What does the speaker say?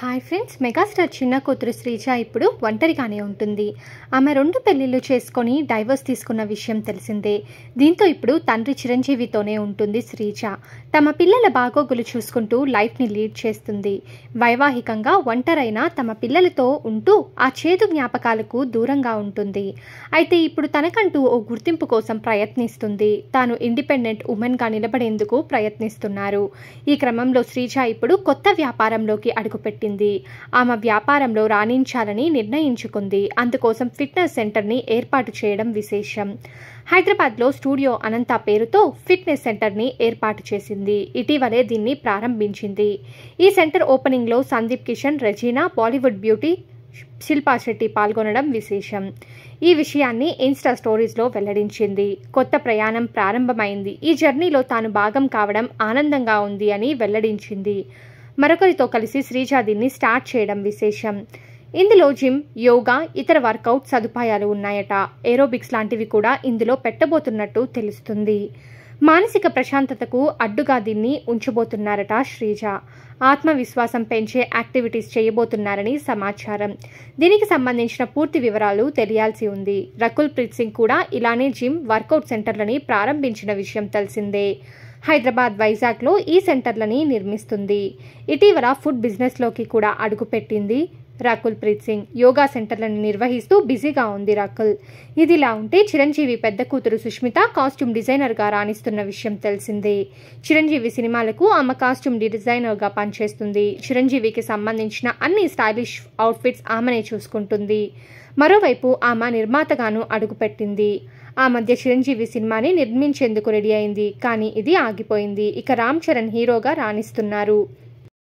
hi friends megastar చిన్న కూతురు శ్రీజ ఇప్పుడు ఒంటరిగానే ఉంటుంది ఆమె రెండు పెళ్లిళ్ళు చేసుకొని డైవర్స్ తీసుకున్న విషయం తెలిసిందే దీంతో ఇప్పుడు తండ్రి చిరంజీవితోనే ఉంటుంది శ్రీజ తమ పిల్లల బాగోగులు చూసుకుంటూ లైఫ్ని లీడ్ చేస్తుంది వైవాహికంగా ఒంటరైన తమ పిల్లలతో ఉంటూ ఆ చేదు జ్ఞాపకాలకు దూరంగా ఉంటుంది అయితే ఇప్పుడు తనకంటూ ఓ గుర్తింపు కోసం ప్రయత్నిస్తుంది తాను ఇండిపెండెంట్ ఉమెన్గా నిలబడేందుకు ప్రయత్నిస్తున్నారు ఈ క్రమంలో శ్రీజ ఇప్పుడు కొత్త వ్యాపారంలోకి అడుగుపెట్టింది దొరికింది ఆమె వ్యాపారంలో రాణించాలని నిర్ణయించుకుంది అందుకోసం ఫిట్నెస్ సెంటర్ని ఏర్పాటు చేయడం విశేషం హైదరాబాద్లో స్టూడియో అనంత పేరుతో ఫిట్నెస్ సెంటర్ని ఏర్పాటు చేసింది ఇటీవలే దీన్ని ప్రారంభించింది ఈ సెంటర్ ఓపెనింగ్లో సందీప్ కిషన్ రజీనా బాలీవుడ్ బ్యూటీ శిల్పా శెట్టి పాల్గొనడం విశేషం ఈ విషయాన్ని ఇన్స్టా స్టోరీస్లో వెల్లడించింది కొత్త ప్రయాణం ప్రారంభమైంది ఈ జర్నీలో తాను భాగం కావడం ఆనందంగా ఉంది అని వెల్లడించింది మరొకరితో కలిసి శ్రీజ దీన్ని స్టార్ట్ చేయడం విశేషం ఇందులో జిమ్ యోగా ఇతర వర్కౌట్ సదుపాయాలు ఉన్నాయట ఏరోబిక్స్ లాంటివి కూడా ఇందులో పెట్టబోతున్నట్టు తెలుస్తుంది మానసిక ప్రశాంతతకు అడ్డుగా దీన్ని ఉంచబోతున్నారట శ్రీజ ఆత్మవిశ్వాసం పెంచే యాక్టివిటీస్ చేయబోతున్నారని సమాచారం దీనికి సంబంధించిన పూర్తి వివరాలు తెలియాల్సి ఉంది రకుల్ ప్రీత్ సింగ్ కూడా ఇలానే జిమ్ వర్కౌట్ సెంటర్లని ప్రారంభించిన విషయం తెలిసిందే హైదరాబాద్ వైజాగ్లో ఈ సెంటర్లని నిర్మిస్తుంది ఇటీవల ఫుడ్ బిజినెస్లోకి కూడా అడుగుపెట్టింది రాకుల్ ప్రీత్ సింగ్ యోగా సెంటర్లను నిర్వహిస్తూ బిజీగా ఉంది రాకుల్ ఇదిలా ఉంటే చిరంజీవి పెద్ద కూతురు సుష్మిత కాస్ట్యూమ్ డిజైనర్గా రాణిస్తున్న విషయం తెలిసిందే చిరంజీవి సినిమాలకు ఆమె కాస్ట్యూమ్ డిజైనర్గా పనిచేస్తుంది చిరంజీవికి సంబంధించిన అన్ని స్టైలిష్ అవుట్ఫిట్స్ ఆమెనే చూసుకుంటుంది మరోవైపు ఆమె నిర్మాతగాను అడుగుపెట్టింది ఆ మధ్య చిరంజీవి సినిమాని నిర్మించేందుకు రెడీ అయింది కానీ ఇది ఆగిపోయింది ఇక రామ్ చరణ్ హీరోగా రాణిస్తున్నారు